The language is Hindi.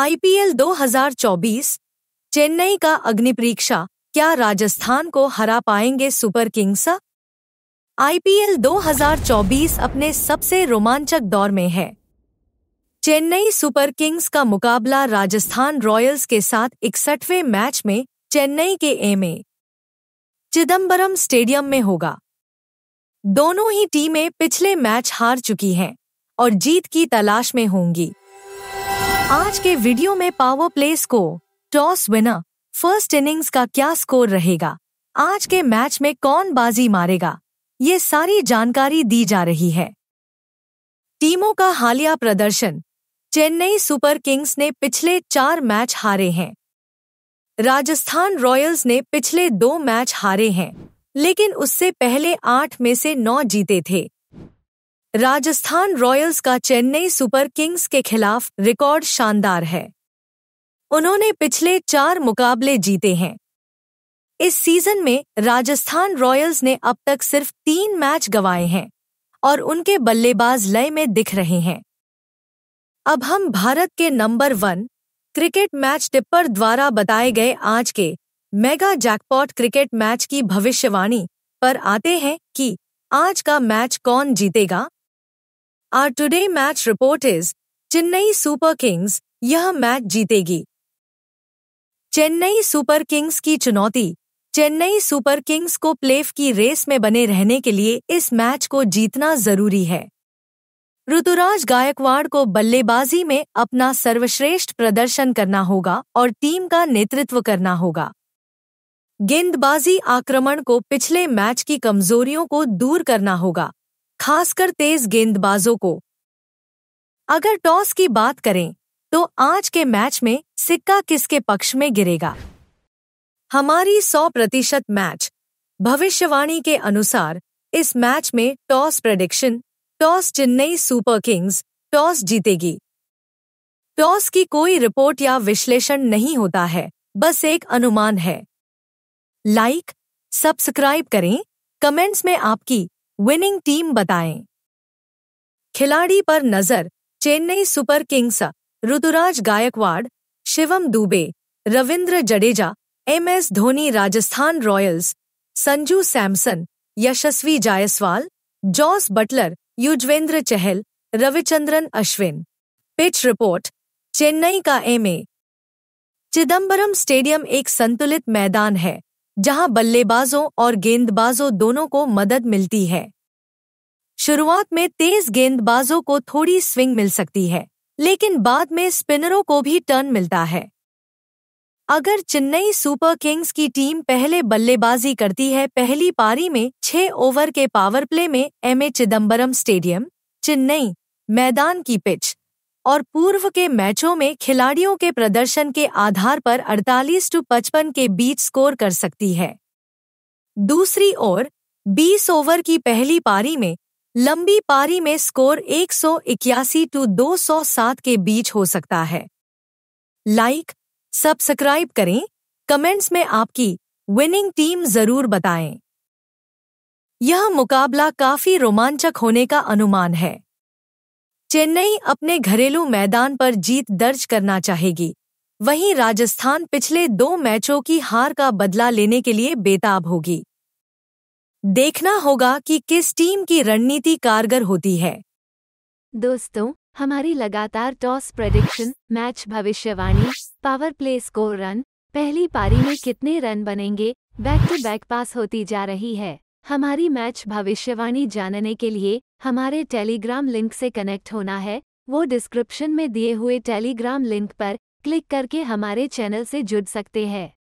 आईपीएल 2024 चेन्नई का अग्निपरीक्षा क्या राजस्थान को हरा पाएंगे सुपर किंग्स आईपीएल 2024 अपने सबसे रोमांचक दौर में है चेन्नई सुपर किंग्स का मुकाबला राजस्थान रॉयल्स के साथ इकसठवें मैच में चेन्नई के एम चिदंबरम चिदम्बरम स्टेडियम में होगा दोनों ही टीमें पिछले मैच हार चुकी हैं और जीत की तलाश में होंगी आज के वीडियो में power play score toss winner first innings का क्या स्कोर रहेगा आज के मैच में कौन बाजी मारेगा ये सारी जानकारी दी जा रही है टीमों का हालिया प्रदर्शन चेन्नई सुपर किंग्स ने पिछले चार मैच हारे हैं राजस्थान रॉयल्स ने पिछले दो मैच हारे हैं लेकिन उससे पहले आठ में से नौ जीते थे राजस्थान रॉयल्स का चेन्नई सुपर किंग्स के खिलाफ रिकॉर्ड शानदार है उन्होंने पिछले चार मुकाबले जीते हैं इस सीजन में राजस्थान रॉयल्स ने अब तक सिर्फ तीन मैच गवाए हैं और उनके बल्लेबाज लय में दिख रहे हैं अब हम भारत के number one cricket match tipper द्वारा बताए गए आज के मेगा जैकपॉट क्रिकेट मैच की भविष्यवाणी पर आते हैं कि आज का मैच कौन जीतेगा our today match report is Chennai super kings यह मैच जीतेगी चेन्नई सुपर किंग्स की चुनौती चेन्नई सुपर किंग्स को प्लेफ की रेस में बने रहने के लिए इस मैच को जीतना जरूरी है ऋतुराज गायकवाड़ को बल्लेबाजी में अपना सर्वश्रेष्ठ प्रदर्शन करना होगा और टीम का नेतृत्व करना होगा गेंदबाजी आक्रमण को पिछले मैच की कमजोरियों को दूर करना होगा खासकर तेज गेंदबाजों को अगर टॉस की बात करें तो आज के मैच में सिक्का किसके पक्ष में गिरेगा हमारी 100 प्रतिशत मैच भविष्यवाणी के अनुसार इस मैच में toss prediction toss Chennai super kings toss जीतेगी टॉस की कोई रिपोर्ट या विश्लेषण नहीं होता है बस एक अनुमान है लाइक सब्सक्राइब करें कमेंट्स में आपकी विनिंग टीम बताएं खिलाड़ी पर नजर Chennai super kings Ruturaj Gaikwad Shivam Dube Ravindra Jadeja M S Dhoni Rajasthan royals Sanju Samson Yashasvi Jaiswal Jos Buttler Yuzvendra Chahal Ravichandran Ashwin pitch report Chennai का एमए चिदम्बरम स्टेडियम एक संतुलित मैदान है जहां बल्लेबाजों और गेंदबाजों दोनों को मदद मिलती है शुरुआत में तेज गेंदबाजों को थोड़ी स्विंग मिल सकती है लेकिन बाद में स्पिनरों को भी टर्न मिलता है अगर चेन्नई सुपर किंग्स की टीम पहले बल्लेबाजी करती है पहली पारी में छह ओवर के पावर प्ले में M A Chidambaram stadium Chennai मैदान की पिच और पूर्व के मैचों में खिलाड़ियों के प्रदर्शन के आधार पर 48 टू 55 के बीच स्कोर कर सकती है दूसरी ओर 20 ओवर की पहली पारी में लंबी पारी में स्कोर इक्यासी टू 207 के बीच हो सकता है लाइक सब्सक्राइब करें कमेंट्स में आपकी विनिंग टीम जरूर बताएं यह मुकाबला काफी रोमांचक होने का अनुमान है चेन्नई अपने घरेलू मैदान पर जीत दर्ज करना चाहेगी वहीं राजस्थान पिछले दो मैचों की हार का बदला लेने के लिए बेताब होगी देखना होगा कि किस टीम की रणनीति कारगर होती है दोस्तों हमारी लगातार टॉस प्रेडिक्शन मैच भविष्यवाणी पावर प्ले स्कोर रन पहली पारी में कितने रन बनेंगे बैक टू बैक पास होती जा रही है हमारी मैच भविष्यवाणी जानने के लिए हमारे टेलीग्राम लिंक से कनेक्ट होना है वो डिस्क्रिप्शन में दिए हुए टेलीग्राम लिंक पर क्लिक करके हमारे चैनल से जुड़ सकते हैं